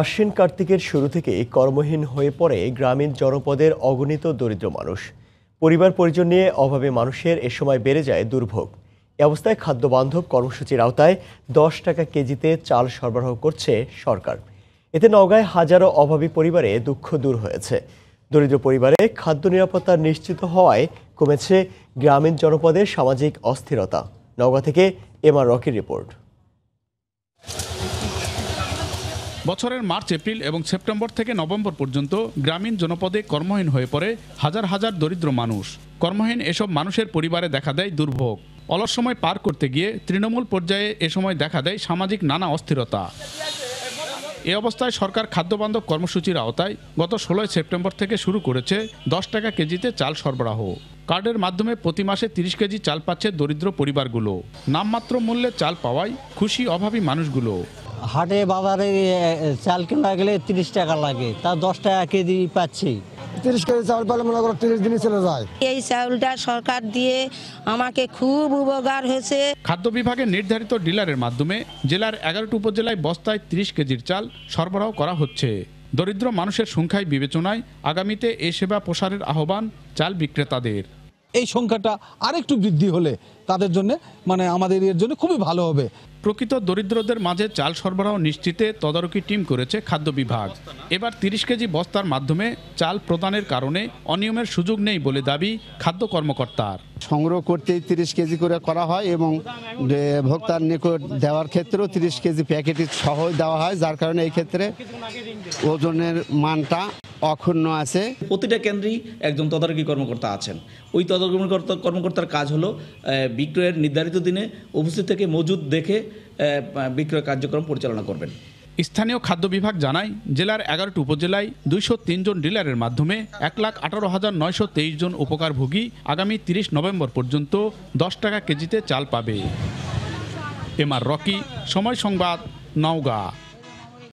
আশ্বিন কার্তিকের শুরু থেকে কর্মহীন হয়ে পড়ে গ্রামীণ জনপদের অগণিত দরিদ্র মানুষ পরিবার পরিজন নিয়ে অভাবে মানুষের এ সময় বেড়ে যায় দুর্ভোগ এ অবস্থায় খাদ্যবান্ধব কর্মসূচির আওতায় দশ টাকা কেজিতে চাল সরবরাহ করছে সরকার এতে নওগাঁয় হাজারো অভাবী পরিবারে দুঃখ দূর হয়েছে দরিদ্র পরিবারে খাদ্য নিরাপত্তা নিশ্চিত হওয়ায় কমেছে গ্রামীণ জনপদের সামাজিক অস্থিরতা নওগাঁ থেকে আর রকির রিপোর্ট বছরের মার্চ এপ্রিল এবং সেপ্টেম্বর থেকে নভেম্বর পর্যন্ত গ্রামীণ জনপদে কর্মহীন হয়ে পড়ে হাজার হাজার দরিদ্র মানুষ কর্মহীন এসব মানুষের পরিবারে দেখা দেয় দুর্ভোগ অলস সময় পার করতে গিয়ে তৃণমূল পর্যায়ে এ সময় দেখা দেয় সামাজিক নানা অস্থিরতা এ অবস্থায় সরকার খাদ্যবান্ধব কর্মসূচির আওতায় গত ষোলোই সেপ্টেম্বর থেকে শুরু করেছে দশ টাকা কেজিতে চাল সরবরাহ কার্ডের মাধ্যমে প্রতি মাসে তিরিশ কেজি চাল পাচ্ছে দরিদ্র পরিবারগুলো নামমাত্র মূল্যে চাল পাওয়ায় খুশি অভাবী মানুষগুলো হাটে বাজারে চাল কিনা গেলে তিরিশ টাকা লাগে তা দশ টাকা কেজি পাচ্ছি তিরিশ কেজি চাউল পেলে মনে করো তিরিশ দিনে এই চাউলটা সরকার দিয়ে আমাকে খুব উপকার হয়েছে খাদ্য বিভাগের নির্ধারিত ডিলারের মাধ্যমে জেলার এগারোটি উপজেলায় বস্তায় তিরিশ কেজির চাল সরবরাহ করা হচ্ছে দরিদ্র মানুষের সংখ্যায় বিবেচনায় আগামীতে এ সেবা প্রসারের আহ্বান চাল বিক্রেতাদের এই সংখ্যাটা আরেকটু বৃদ্ধি হলে তাদের জন্য মানে আমাদের এর জন্য খুবই ভালো হবে প্রকৃত দরিদ্রদের মাঝে চাল সরবরাহ নিশ্চিতে তদারকি টিম করেছে খাদ্য বিভাগ এবার তিরিশ কেজি বস্তার মাধ্যমে চাল প্রদানের কারণে অনিয়মের সুযোগ নেই বলে দাবি খাদ্য কর্মকর্তার সংগ্রহ করতেই তিরিশ কেজি করে করা হয় এবং ভোক্তার নিকট দেওয়ার ক্ষেত্রেও তিরিশ কেজি প্যাকেটই সহজ দেওয়া হয় যার কারণে এই ক্ষেত্রে ওজনের মানটা অক্ষুণ্ণ আছে প্রতিটা কেন্দ্রেই একজন তদারকি কর্মকর্তা আছেন ওই তদারকি কর্মকর্তার কাজ হলো বিক্রয়ের নির্ধারিত দিনে উপস্থিত থেকে মজুদ দেখে বিক্রয় কার্যক্রম পরিচালনা করবেন স্থানীয় খাদ্য বিভাগ জানায় জেলার এগারোটি উপজেলায় দুইশো জন ডিলারের মাধ্যমে এক লাখ আঠারো হাজার নয়শো তেইশ জন উপকারভোগী আগামী তিরিশ নভেম্বর পর্যন্ত দশ টাকা কেজিতে চাল পাবে এম আর রকি সময় সংবাদ নওগাঁ